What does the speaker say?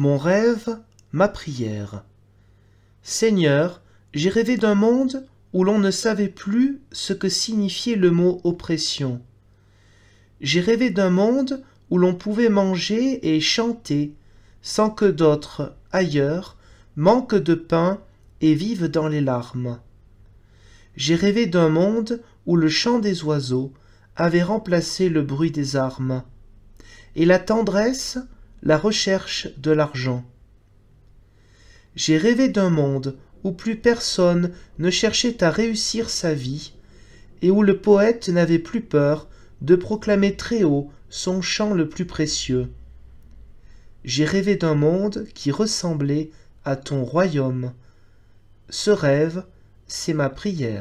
mon rêve, ma prière. Seigneur, j'ai rêvé d'un monde où l'on ne savait plus ce que signifiait le mot oppression. J'ai rêvé d'un monde où l'on pouvait manger et chanter, sans que d'autres, ailleurs, manquent de pain et vivent dans les larmes. J'ai rêvé d'un monde où le chant des oiseaux avait remplacé le bruit des armes, et la tendresse, la recherche de l'argent. J'ai rêvé d'un monde où plus personne ne cherchait à réussir sa vie, et où le poète n'avait plus peur de proclamer très haut son chant le plus précieux. J'ai rêvé d'un monde qui ressemblait à ton royaume. Ce rêve, c'est ma prière.